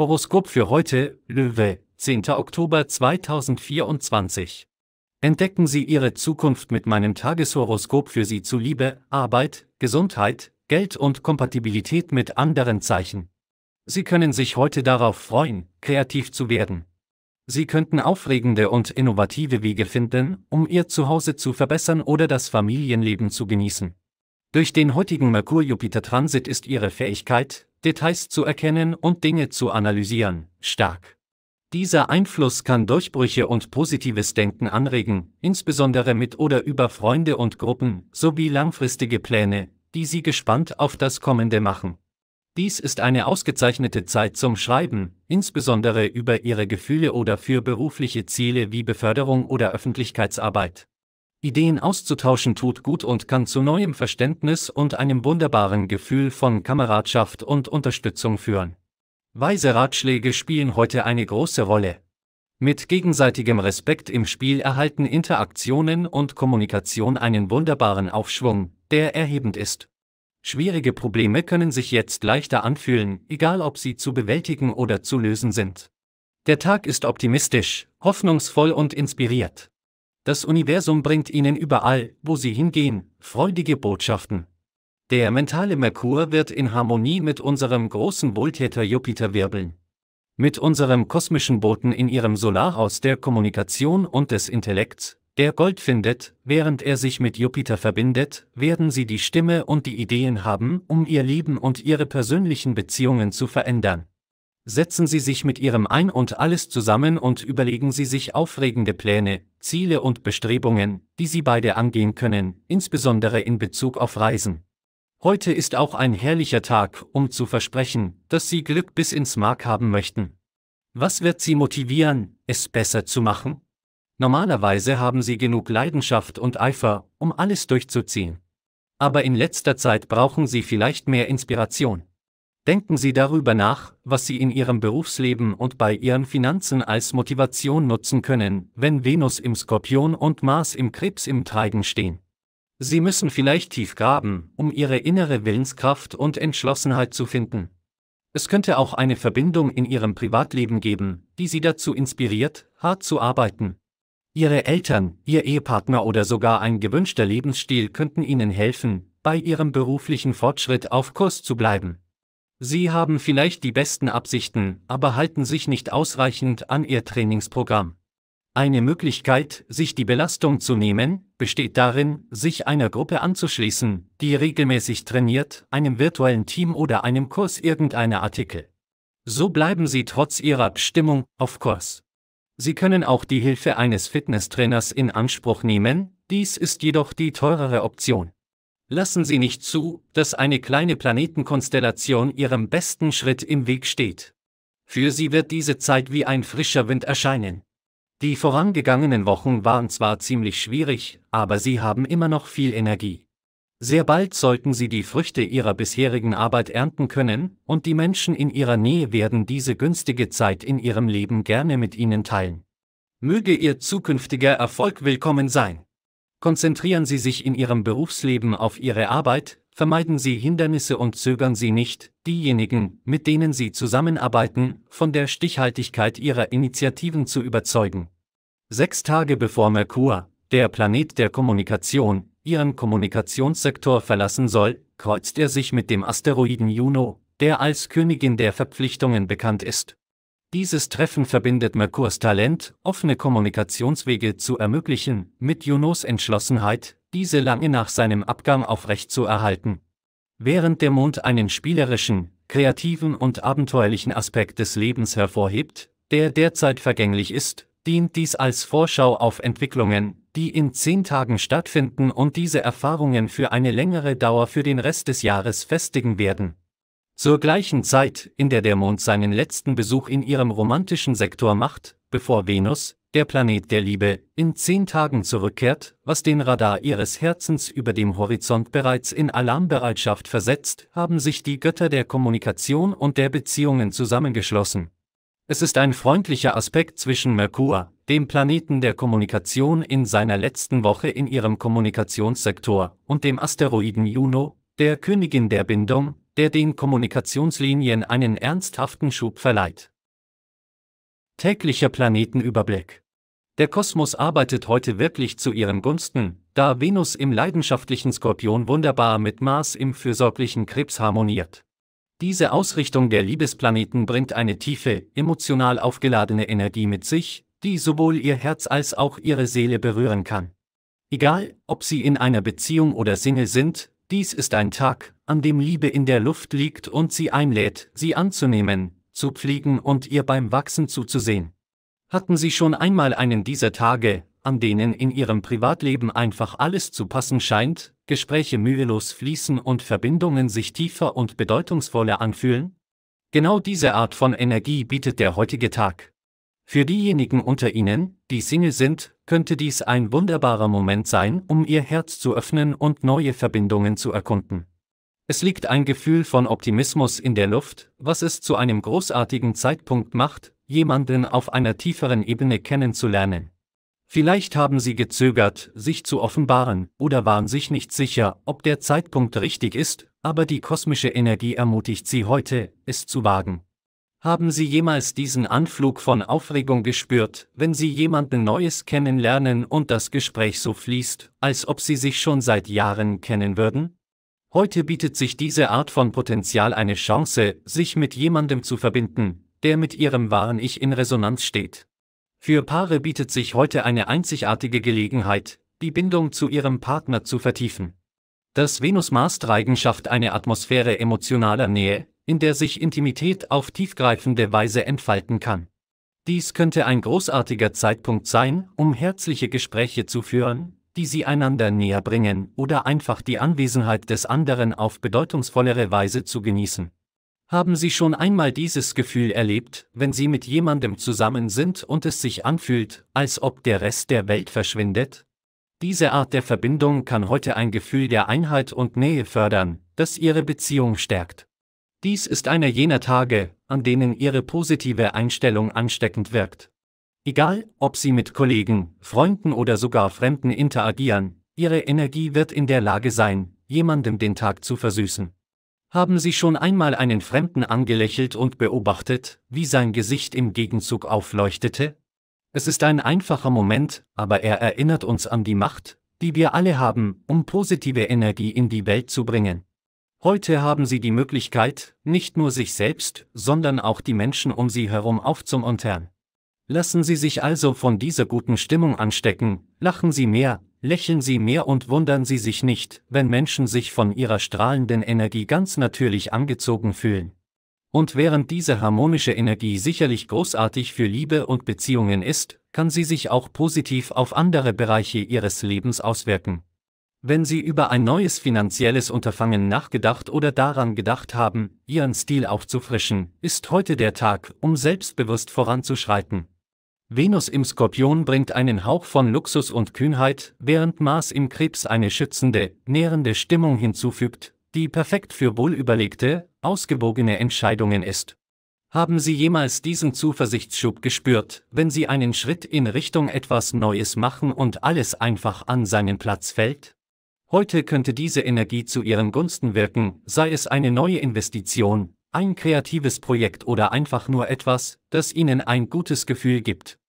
Horoskop für heute, Löwe, 10. Oktober 2024. Entdecken Sie Ihre Zukunft mit meinem Tageshoroskop für Sie zu Liebe, Arbeit, Gesundheit, Geld und Kompatibilität mit anderen Zeichen. Sie können sich heute darauf freuen, kreativ zu werden. Sie könnten aufregende und innovative Wege finden, um Ihr Zuhause zu verbessern oder das Familienleben zu genießen. Durch den heutigen Merkur-Jupiter-Transit ist ihre Fähigkeit, Details zu erkennen und Dinge zu analysieren, stark. Dieser Einfluss kann Durchbrüche und positives Denken anregen, insbesondere mit oder über Freunde und Gruppen, sowie langfristige Pläne, die Sie gespannt auf das Kommende machen. Dies ist eine ausgezeichnete Zeit zum Schreiben, insbesondere über Ihre Gefühle oder für berufliche Ziele wie Beförderung oder Öffentlichkeitsarbeit. Ideen auszutauschen tut gut und kann zu neuem Verständnis und einem wunderbaren Gefühl von Kameradschaft und Unterstützung führen. Weise Ratschläge spielen heute eine große Rolle. Mit gegenseitigem Respekt im Spiel erhalten Interaktionen und Kommunikation einen wunderbaren Aufschwung, der erhebend ist. Schwierige Probleme können sich jetzt leichter anfühlen, egal ob sie zu bewältigen oder zu lösen sind. Der Tag ist optimistisch, hoffnungsvoll und inspiriert. Das Universum bringt ihnen überall, wo sie hingehen, freudige Botschaften. Der mentale Merkur wird in Harmonie mit unserem großen Wohltäter Jupiter wirbeln. Mit unserem kosmischen Boten in ihrem Solarhaus der Kommunikation und des Intellekts, der Gold findet, während er sich mit Jupiter verbindet, werden sie die Stimme und die Ideen haben, um ihr Leben und ihre persönlichen Beziehungen zu verändern. Setzen Sie sich mit Ihrem Ein und alles zusammen und überlegen Sie sich aufregende Pläne, Ziele und Bestrebungen, die Sie beide angehen können, insbesondere in Bezug auf Reisen. Heute ist auch ein herrlicher Tag, um zu versprechen, dass Sie Glück bis ins Mark haben möchten. Was wird Sie motivieren, es besser zu machen? Normalerweise haben Sie genug Leidenschaft und Eifer, um alles durchzuziehen. Aber in letzter Zeit brauchen Sie vielleicht mehr Inspiration. Denken Sie darüber nach, was Sie in Ihrem Berufsleben und bei Ihren Finanzen als Motivation nutzen können, wenn Venus im Skorpion und Mars im Krebs im Treiben stehen. Sie müssen vielleicht tief graben, um Ihre innere Willenskraft und Entschlossenheit zu finden. Es könnte auch eine Verbindung in Ihrem Privatleben geben, die Sie dazu inspiriert, hart zu arbeiten. Ihre Eltern, Ihr Ehepartner oder sogar ein gewünschter Lebensstil könnten Ihnen helfen, bei Ihrem beruflichen Fortschritt auf Kurs zu bleiben. Sie haben vielleicht die besten Absichten, aber halten sich nicht ausreichend an Ihr Trainingsprogramm. Eine Möglichkeit, sich die Belastung zu nehmen, besteht darin, sich einer Gruppe anzuschließen, die regelmäßig trainiert, einem virtuellen Team oder einem Kurs irgendeiner Artikel. So bleiben Sie trotz Ihrer Bestimmung auf Kurs. Sie können auch die Hilfe eines Fitnesstrainers in Anspruch nehmen, dies ist jedoch die teurere Option. Lassen Sie nicht zu, dass eine kleine Planetenkonstellation Ihrem besten Schritt im Weg steht. Für Sie wird diese Zeit wie ein frischer Wind erscheinen. Die vorangegangenen Wochen waren zwar ziemlich schwierig, aber Sie haben immer noch viel Energie. Sehr bald sollten Sie die Früchte Ihrer bisherigen Arbeit ernten können, und die Menschen in Ihrer Nähe werden diese günstige Zeit in Ihrem Leben gerne mit Ihnen teilen. Möge Ihr zukünftiger Erfolg willkommen sein. Konzentrieren Sie sich in Ihrem Berufsleben auf Ihre Arbeit, vermeiden Sie Hindernisse und zögern Sie nicht, diejenigen, mit denen Sie zusammenarbeiten, von der Stichhaltigkeit Ihrer Initiativen zu überzeugen. Sechs Tage bevor Merkur, der Planet der Kommunikation, Ihren Kommunikationssektor verlassen soll, kreuzt er sich mit dem Asteroiden Juno, der als Königin der Verpflichtungen bekannt ist. Dieses Treffen verbindet Merkurs Talent, offene Kommunikationswege zu ermöglichen, mit Junos Entschlossenheit, diese lange nach seinem Abgang aufrecht zu erhalten. Während der Mond einen spielerischen, kreativen und abenteuerlichen Aspekt des Lebens hervorhebt, der derzeit vergänglich ist, dient dies als Vorschau auf Entwicklungen, die in zehn Tagen stattfinden und diese Erfahrungen für eine längere Dauer für den Rest des Jahres festigen werden. Zur gleichen Zeit, in der der Mond seinen letzten Besuch in ihrem romantischen Sektor macht, bevor Venus, der Planet der Liebe, in zehn Tagen zurückkehrt, was den Radar ihres Herzens über dem Horizont bereits in Alarmbereitschaft versetzt, haben sich die Götter der Kommunikation und der Beziehungen zusammengeschlossen. Es ist ein freundlicher Aspekt zwischen Merkur, dem Planeten der Kommunikation in seiner letzten Woche in ihrem Kommunikationssektor, und dem Asteroiden Juno, der Königin der Bindung, der den Kommunikationslinien einen ernsthaften Schub verleiht. Täglicher Planetenüberblick. Der Kosmos arbeitet heute wirklich zu ihren Gunsten, da Venus im leidenschaftlichen Skorpion wunderbar mit Mars im fürsorglichen Krebs harmoniert. Diese Ausrichtung der Liebesplaneten bringt eine tiefe, emotional aufgeladene Energie mit sich, die sowohl ihr Herz als auch ihre Seele berühren kann. Egal, ob sie in einer Beziehung oder Single sind, dies ist ein Tag, an dem Liebe in der Luft liegt und sie einlädt, sie anzunehmen, zu pflegen und ihr beim Wachsen zuzusehen. Hatten Sie schon einmal einen dieser Tage, an denen in Ihrem Privatleben einfach alles zu passen scheint, Gespräche mühelos fließen und Verbindungen sich tiefer und bedeutungsvoller anfühlen? Genau diese Art von Energie bietet der heutige Tag. Für diejenigen unter Ihnen, die Single sind, könnte dies ein wunderbarer Moment sein, um ihr Herz zu öffnen und neue Verbindungen zu erkunden. Es liegt ein Gefühl von Optimismus in der Luft, was es zu einem großartigen Zeitpunkt macht, jemanden auf einer tieferen Ebene kennenzulernen. Vielleicht haben sie gezögert, sich zu offenbaren, oder waren sich nicht sicher, ob der Zeitpunkt richtig ist, aber die kosmische Energie ermutigt sie heute, es zu wagen. Haben Sie jemals diesen Anflug von Aufregung gespürt, wenn Sie jemanden Neues kennenlernen und das Gespräch so fließt, als ob Sie sich schon seit Jahren kennen würden? Heute bietet sich diese Art von Potenzial eine Chance, sich mit jemandem zu verbinden, der mit ihrem wahren Ich in Resonanz steht. Für Paare bietet sich heute eine einzigartige Gelegenheit, die Bindung zu ihrem Partner zu vertiefen. Das Venus-Mars-Dreigen schafft eine Atmosphäre emotionaler Nähe, in der sich Intimität auf tiefgreifende Weise entfalten kann. Dies könnte ein großartiger Zeitpunkt sein, um herzliche Gespräche zu führen, die sie einander näher bringen oder einfach die Anwesenheit des anderen auf bedeutungsvollere Weise zu genießen. Haben Sie schon einmal dieses Gefühl erlebt, wenn Sie mit jemandem zusammen sind und es sich anfühlt, als ob der Rest der Welt verschwindet? Diese Art der Verbindung kann heute ein Gefühl der Einheit und Nähe fördern, das Ihre Beziehung stärkt. Dies ist einer jener Tage, an denen Ihre positive Einstellung ansteckend wirkt. Egal, ob Sie mit Kollegen, Freunden oder sogar Fremden interagieren, Ihre Energie wird in der Lage sein, jemandem den Tag zu versüßen. Haben Sie schon einmal einen Fremden angelächelt und beobachtet, wie sein Gesicht im Gegenzug aufleuchtete? Es ist ein einfacher Moment, aber er erinnert uns an die Macht, die wir alle haben, um positive Energie in die Welt zu bringen. Heute haben Sie die Möglichkeit, nicht nur sich selbst, sondern auch die Menschen um Sie herum aufzumuntern. Lassen Sie sich also von dieser guten Stimmung anstecken, lachen Sie mehr, lächeln Sie mehr und wundern Sie sich nicht, wenn Menschen sich von ihrer strahlenden Energie ganz natürlich angezogen fühlen. Und während diese harmonische Energie sicherlich großartig für Liebe und Beziehungen ist, kann sie sich auch positiv auf andere Bereiche Ihres Lebens auswirken. Wenn Sie über ein neues finanzielles Unterfangen nachgedacht oder daran gedacht haben, Ihren Stil aufzufrischen, ist heute der Tag, um selbstbewusst voranzuschreiten. Venus im Skorpion bringt einen Hauch von Luxus und Kühnheit, während Mars im Krebs eine schützende, nährende Stimmung hinzufügt, die perfekt für wohlüberlegte, ausgewogene Entscheidungen ist. Haben Sie jemals diesen Zuversichtsschub gespürt, wenn Sie einen Schritt in Richtung etwas Neues machen und alles einfach an seinen Platz fällt? Heute könnte diese Energie zu Ihren Gunsten wirken, sei es eine neue Investition, ein kreatives Projekt oder einfach nur etwas, das Ihnen ein gutes Gefühl gibt.